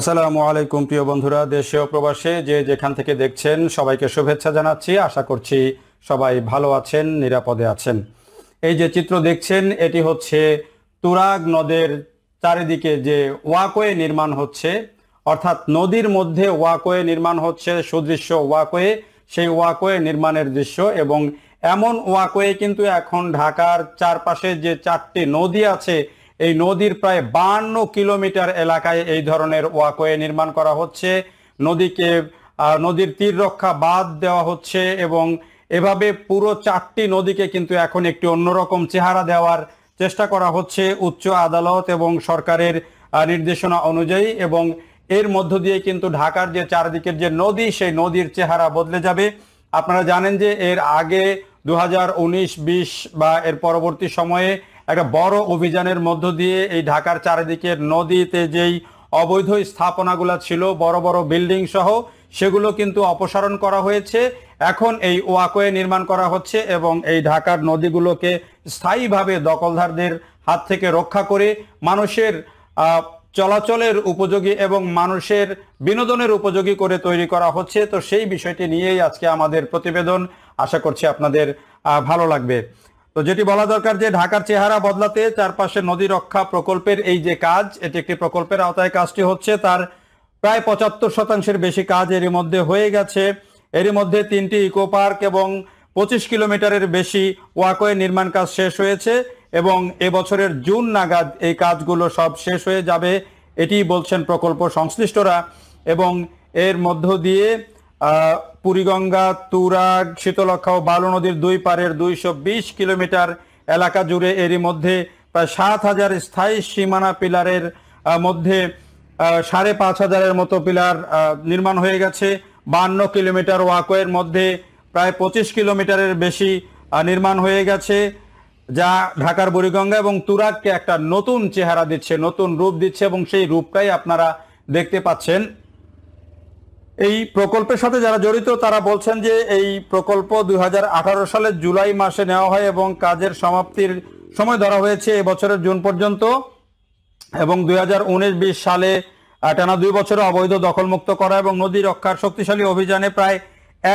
আসসালামু আলাইকুম প্রিয় বন্ধুরা দেশে ও প্রবাসে যে যেখান থেকে দেখছেন সবাইকে শুভেচ্ছা জানাচ্ছি আশা করছি সবাই ভালো আছেন নিরাপদে আছেন এই যে চিত্র দেখছেন এটি হচ্ছে তুরাগ নদের চারিদিকে যে ওয়াকওয়ে নির্মাণ হচ্ছে অর্থাৎ নদীর মধ্যে ওয়াকওয়ে নির্মাণ হচ্ছে সুদৃশ্য ওয়াকওয়ে সেই ওয়াকওয়ে নির্মাণের দৃশ্য এবং এমন ওয়াকওয়ে কিন্তু এখন ঢাকার চারপাশে যে চারটি নদী আছে এই নদীর প্রায় বান্ন কিলোমিটার এলাকায় এই ধরনের ওয়াকওয়ে নির্মাণ করা হচ্ছে নদীকে নদীর তীর রক্ষা বাদ দেওয়া হচ্ছে এবং এভাবে পুরো চারটি নদীকে কিন্তু এখন একটি অন্যরকম চেহারা দেওয়ার চেষ্টা করা হচ্ছে উচ্চ আদালত এবং সরকারের নির্দেশনা অনুযায়ী এবং এর মধ্য দিয়ে কিন্তু ঢাকার যে চারদিকের যে নদী সেই নদীর চেহারা বদলে যাবে আপনারা জানেন যে এর আগে দু হাজার বা এর পরবর্তী সময়ে একটা বড় অভিযানের মধ্য দিয়ে এই ঢাকার চারিদিকের নদীতে যেই অবৈধ স্থাপনাগুলো ছিল বড় বড় বিল্ডিং সহ সেগুলো কিন্তু অপসারণ করা হয়েছে এখন এই ওয়াকওয়ে নির্মাণ করা হচ্ছে এবং এই ঢাকার নদীগুলোকে স্থায়ীভাবে দখলদারদের হাত থেকে রক্ষা করে মানুষের চলাচলের উপযোগী এবং মানুষের বিনোদনের উপযোগী করে তৈরি করা হচ্ছে তো সেই বিষয়টি নিয়েই আজকে আমাদের প্রতিবেদন আশা করছি আপনাদের ভালো লাগবে তো যেটি বলা দরকার যে ঢাকার চেহারা বদলাতে চারপাশে নদী রক্ষা প্রকল্পের এই যে কাজ এটি একটি প্রকল্পের আওতায় কাজটি হচ্ছে তার প্রায় পঁচাত্তর শতাংশের বেশি কাজ এরই মধ্যে হয়ে গেছে এরই মধ্যে তিনটি ইকো পার্ক এবং পঁচিশ কিলোমিটারের বেশি ওয়াকওয়ে নির্মাণ কাজ শেষ হয়েছে এবং এবছরের জুন নাগাদ এই কাজগুলো সব শেষ হয়ে যাবে এটি বলছেন প্রকল্প সংশ্লিষ্টরা এবং এর মধ্য দিয়ে পুরীগঙ্গা তুরাগ শীতলক্ষা ও বালু নদীর দুই পারের দুইশো কিলোমিটার এলাকা জুড়ে এরই মধ্যে প্রায় সাত হাজার স্থায়ী সীমানা পিলারের মধ্যে সাড়ে পাঁচ হাজারের মতো পিলার নির্মাণ হয়ে গেছে বান্ন কিলোমিটার ওয়াকওয়ের মধ্যে প্রায় পঁচিশ কিলোমিটারের বেশি নির্মাণ হয়ে গেছে যা ঢাকার বুড়িগঙ্গা এবং তুরাগকে একটা নতুন চেহারা দিচ্ছে নতুন রূপ দিচ্ছে এবং সেই রূপটাই আপনারা দেখতে পাচ্ছেন এই প্রকল্পের সাথে যারা জড়িত তারা বলছেন যে এই প্রকল্প দুই সালের জুলাই মাসে নেওয়া হয় এবং কাজের সমাপ্তির সময় ধরা হয়েছে এবছরের জুন পর্যন্ত এবং দুই হাজার সালে টানা দুই বছরে অবৈধ দখলমুক্ত করা এবং নদী রক্ষার শক্তিশালী অভিযানে প্রায়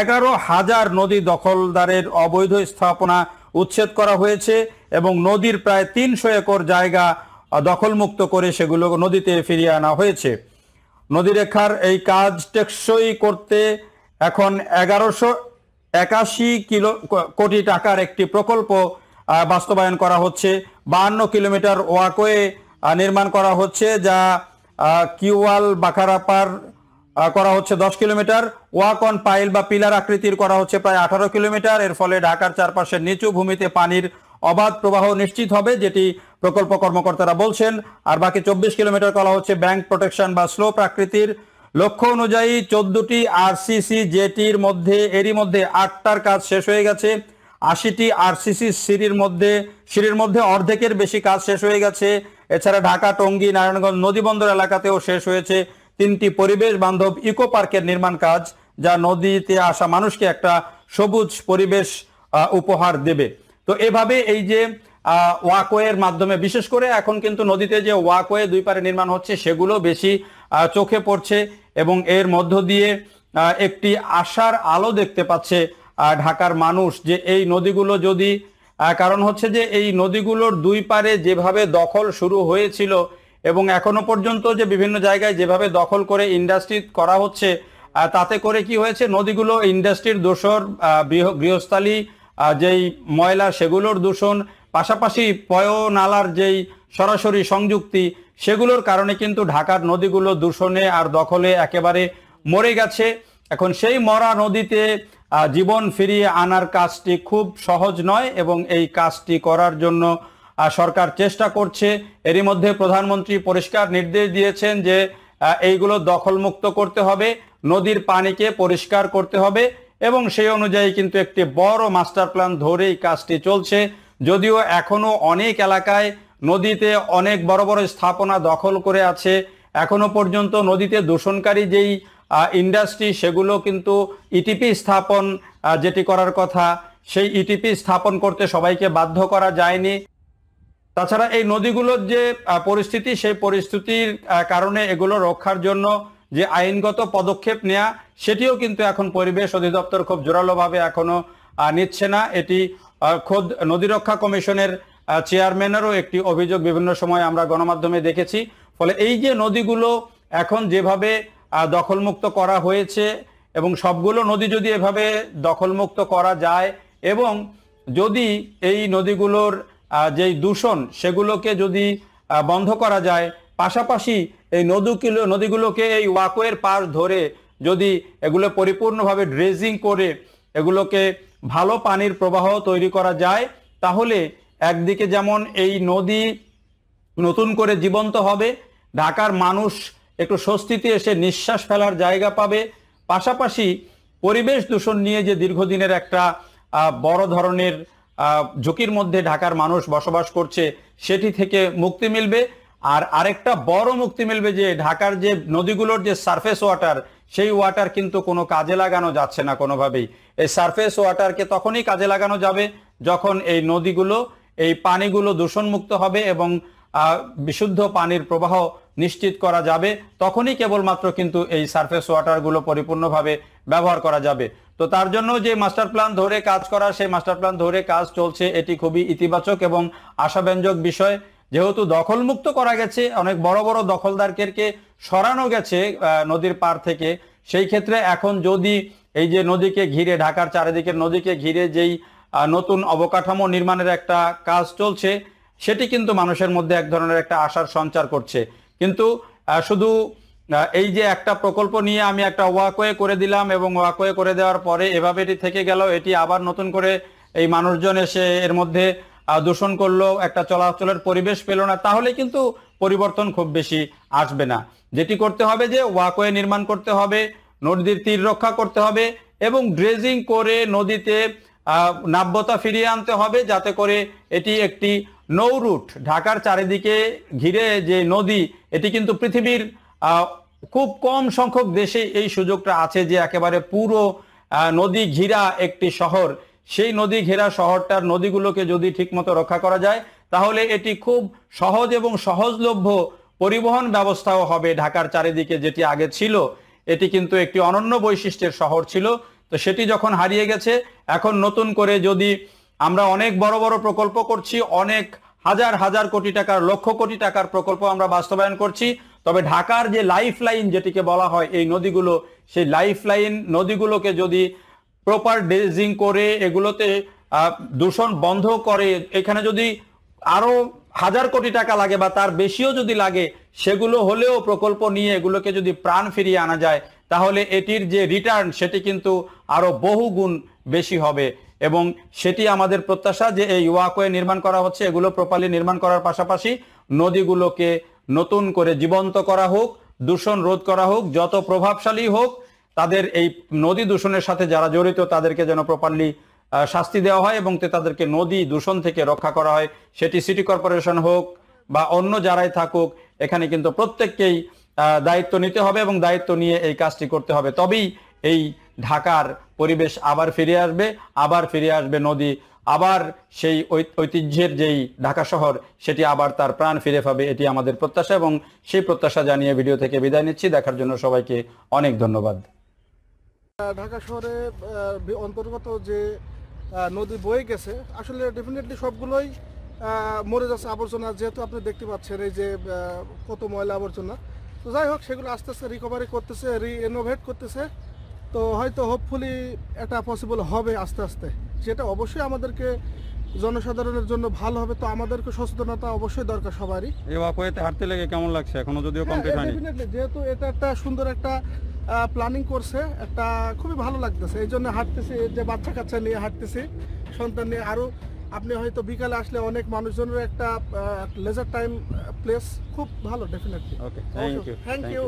এগারো হাজার নদী দখলদারের অবৈধ স্থাপনা উচ্ছেদ করা হয়েছে এবং নদীর প্রায় তিনশো একর জায়গা দখলমুক্ত করে সেগুলো নদীতে ফিরিয়ে আনা হয়েছে নদীরেখার এই কাজ টেকসই করতে এখন এগারোশো একাশি কিলো কোটি টাকার একটি প্রকল্প বাস্তবায়ন করা হচ্ছে বাহান্ন কিলোমিটার ওয়াকওয়ে নির্মাণ করা হচ্ছে যা কিউয়াল বাখারাপার করা হচ্ছে দশ কিলোমিটার ওয়াক অন পাইল বা পিলার আকৃতির করা হচ্ছে প্রায় আঠারো কিলোমিটার এর ফলে ঢাকার চারপাশের নিচু ভূমিতে পানির অবাধ প্রবাহ নিশ্চিত হবে যেটি প্রকল্প কর্মকর্তারা বলছেন আর বাকি চব্বিশ কিলোমিটার করা হচ্ছে ব্যাংক প্রোটেকশন বা স্লো প্রাকৃতির লক্ষ্য অনুযায়ী চোদ্দটি আরসিসি জেটির মধ্যে এরই মধ্যে আটটার কাজ শেষ হয়ে গেছে আশিটি আরসিসি সিঁড়ির মধ্যে সিঁড়ির মধ্যে অর্ধেকের বেশি কাজ শেষ হয়ে গেছে এছাড়া ঢাকা টঙ্গী নারায়ণগঞ্জ নদীবন্দর এলাকাতেও শেষ হয়েছে তিনটি পরিবেশ বান্ধব ইকো পার্কের নির্মাণ কাজ যা নদীতে আসা মানুষকে একটা সবুজ পরিবেশ উপহার দেবে তো এভাবে এই যে ওয়াকওয়ের মাধ্যমে বিশেষ করে এখন কিন্তু নদীতে যে ওয়াকওয়ে দুই পারে নির্মাণ হচ্ছে সেগুলো বেশি চোখে পড়ছে এবং এর মধ্য দিয়ে একটি আশার আলো দেখতে পাচ্ছে ঢাকার মানুষ যে এই নদীগুলো যদি কারণ হচ্ছে যে এই নদীগুলোর দুই পারে যেভাবে দখল শুরু হয়েছিল এবং এখনো পর্যন্ত যে বিভিন্ন জায়গায় যেভাবে দখল করে ইন্ডাস্ট্রি করা হচ্ছে তাতে করে কি হয়েছে নদীগুলো ইন্ডাস্ট্রির দোষর গৃহস্থালী যেই ময়লা সেগুলোর দূষণ পাশাপাশি পয়োনালার নালার যেই সরাসরি সংযুক্তি সেগুলোর কারণে কিন্তু ঢাকার নদীগুলো দূষণে আর দখলে একেবারে মরে গেছে এখন সেই মরা নদীতে জীবন ফিরিয়ে আনার কাজটি খুব সহজ নয় এবং এই কাজটি করার জন্য সরকার চেষ্টা করছে এরই মধ্যে প্রধানমন্ত্রী পরিষ্কার নির্দেশ দিয়েছেন যে এইগুলো দখলমুক্ত করতে হবে নদীর পানিকে পরিষ্কার করতে হবে এবং সেই অনুযায়ী কিন্তু একটি বড় মাস্টার প্ল্যান ধরেই কাজটি চলছে যদিও এখনো অনেক এলাকায় নদীতে অনেক বড় বড় স্থাপনা দখল করে আছে এখনো পর্যন্ত নদীতে দূষণকারী যেই ইন্ডাস্ট্রি সেগুলো কিন্তু ইটিপি e স্থাপন যেটি করার কথা সেই ইটিপি e স্থাপন করতে সবাইকে বাধ্য করা যায়নি তাছাড়া এই নদীগুলোর যে পরিস্থিতি সেই পরিস্থিতির কারণে এগুলো রক্ষার জন্য যে আইনগত পদক্ষেপ নেয়া সেটিও কিন্তু এখন পরিবেশ অধিদপ্তর খুব জোরালোভাবে এখনো নিচ্ছে না এটি খোদ নদী রক্ষা কমিশনের চেয়ারম্যানেরও একটি অভিযোগ বিভিন্ন সময় আমরা গণমাধ্যমে দেখেছি ফলে এই যে নদীগুলো এখন যেভাবে দখলমুক্ত করা হয়েছে এবং সবগুলো নদী যদি এভাবে দখলমুক্ত করা যায় এবং যদি এই নদীগুলোর যেই দূষণ সেগুলোকে যদি বন্ধ করা যায় পাশাপাশি এই নদীগুলো নদীগুলোকে এই ওয়াকওয়ের পাশ ধরে যদি এগুলো পরিপূর্ণভাবে ড্রেজিং করে এগুলোকে ভালো পানির প্রবাহ তৈরি করা যায় তাহলে একদিকে যেমন এই নদী নতুন করে জীবন্ত হবে ঢাকার মানুষ একটু স্বস্তিতে এসে নিঃশ্বাস ফেলার জায়গা পাবে পাশাপাশি পরিবেশ দূষণ নিয়ে যে দীর্ঘদিনের একটা বড় ধরনের ঝুঁকির মধ্যে ঢাকার মানুষ বসবাস করছে সেটি থেকে মুক্তি মিলবে আর আরেকটা বড় মুক্তি মিলবে যে ঢাকার যে নদীগুলোর যে সারফেস ওয়াটার সেই ওয়াটার কিন্তু কোনো কাজে লাগানো যাচ্ছে না কোনোভাবেই এই সারফেস ওয়াটারকে তখনই কাজে লাগানো যাবে যখন এই নদীগুলো এই পানিগুলো দূষণমুক্ত হবে এবং বিশুদ্ধ পানির প্রবাহ নিশ্চিত করা যাবে তখনই কেবলমাত্র কিন্তু এই সারফেস ওয়াটারগুলো পরিপূর্ণভাবে ব্যবহার করা যাবে তো তার জন্য যে মাস্টার প্ল্যান ধরে কাজ করা সেই মাস্টার প্ল্যান ধরে কাজ চলছে এটি খুবই ইতিবাচক এবং আশাব্যঞ্জক বিষয় যেহেতু দখলমুক্ত করা গেছে অনেক বড় বড় দখলদারকে সরানো গেছে নদীর পার থেকে সেই ক্ষেত্রে এখন যদি এই যে নদীকে ঘিরে ঢাকার চারিদিকের নদীকে ঘিরে যেই নতুন অবকাঠামো নির্মাণের একটা কাজ চলছে সেটি কিন্তু মানুষের মধ্যে এক ধরনের একটা আশার সঞ্চার করছে কিন্তু শুধু এই যে একটা প্রকল্প নিয়ে আমি একটা ওয়াকওয়ে করে দিলাম এবং ওয়াকওয়ে করে দেওয়ার পরে এভাবে এটি থেকে গেল এটি আবার নতুন করে এই মানুষজন এসে এর মধ্যে দূষণ করলো একটা চলাচলের পরিবেশ পেল না তাহলে কিন্তু পরিবর্তন খুব বেশি আসবে না যেটি করতে হবে যে ওয়াকওয়ে নির্মাণ করতে হবে নদীর তীর রক্ষা করতে হবে এবং ড্রেজিং করে নদীতে নাব্যতা ফিরিয়ে আনতে হবে যাতে করে এটি একটি নৌ রুট ঢাকার চারিদিকে ঘিরে যে নদী এটি কিন্তু পৃথিবীর খুব কম সংখ্যক দেশে এই সুযোগটা আছে যে একেবারে পুরো নদী ঘিরা একটি শহর সেই নদী ঘেরা শহরটার নদীগুলোকে যদি ঠিকমতো রক্ষা করা যায় তাহলে এটি খুব সহজ এবং সহজলভ্য পরিবহন ব্যবস্থাও হবে ঢাকার চারিদিকে যেটি আগে ছিল এটি কিন্তু একটি অনন্য বৈশিষ্ট্যের শহর ছিল তো সেটি যখন হারিয়ে গেছে এখন নতুন করে যদি আমরা অনেক বড় বড় প্রকল্প করছি অনেক হাজার হাজার কোটি টাকার লক্ষ কোটি টাকার প্রকল্প আমরা বাস্তবায়ন করছি তবে ঢাকার যে লাইফ লাইন যেটিকে বলা হয় এই নদীগুলো সেই লাইফ লাইন নদীগুলোকে যদি প্রপার ডেজিং করে এগুলোতে দূষণ বন্ধ করে এখানে যদি আরো হাজার কোটি টাকা লাগে বা তার বেশিও যদি লাগে সেগুলো হলেও প্রকল্প নিয়ে এগুলোকে যদি প্রাণ ফিরিয়ে আনা যায় তাহলে এটির যে রিটার্ন সেটি কিন্তু আরো বহু গুণ বেশি হবে এবং সেটি আমাদের প্রত্যাশা যে এই ওয়াকওয়ে নির্মাণ করা হচ্ছে এগুলো প্রপারলি নির্মাণ করার পাশাপাশি নদীগুলোকে নতুন করে জীবন্ত করা হোক দূষণ রোধ করা হোক যত প্রভাবশালী হোক তাদের এই নদী দূষণের সাথে যারা জড়িত তাদেরকে যেন প্রপারলি শাস্তি দেওয়া হয় এবং তাদেরকে নদী দূষণ থেকে রক্ষা করা হয় সেটি সিটি কর্পোরেশন হোক বা অন্য যারাই থাকুক এখানে কিন্তু প্রত্যেককেই দায়িত্ব নিতে হবে এবং দায়িত্ব নিয়ে এই কাজটি করতে হবে তবেই এই ঢাকার পরিবেশ আবার ফিরে আসবে আবার ফিরে আসবে নদী আবার সেই ঐতিহ্যের যেই ঢাকা শহর সেটি আবার তার প্রাণ ফিরে পাবে এটি আমাদের প্রত্যাশা এবং সেই প্রত্যাশা জানিয়ে ভিডিও থেকে বিদায় নিচ্ছি দেখার জন্য সবাইকে অনেক ধন্যবাদ ঢাকা শহরে অন্তর্গত যে নদী বয়ে গেছে আসলে ডেফিনেটলি সবগুলোই মরে যাচ্ছে আবর্জনা যেহেতু আপনি দেখতে পাচ্ছেন এই যে কত ময়লা আবর্জনা তো যাই হোক সেগুলো আস্তে আস্তে রিকভারি করতেছে রিএনোভেট করতেছে তো হয়তো হোপফুলি এটা পসিবল হবে আস্তে আস্তে যেটা অবশ্যই আমাদেরকে জনসাধারণের জন্য ভালো হবে তো আমাদেরকে সচেতনতা অবশ্যই দরকার সবারই হাঁটতে লেগে কেমন লাগছে এখনো যদিও হ্যাঁ, কমপ্লিট হয়নি যেহেতু এটা একটা সুন্দর একটা প্ল্যানিং করছে একটা খুবই ভালো লাগতেছে এই জন্য হাঁটতেছি যে বাচ্চা কাচ্চা নিয়ে হাঁটতেছি সন্তান নিয়ে আরও আপনি হয়তো বিকালে আসলে অনেক মানুষজনের একটা লেজার টাইম প্লেস খুব ভালো definitely okay thank you thank you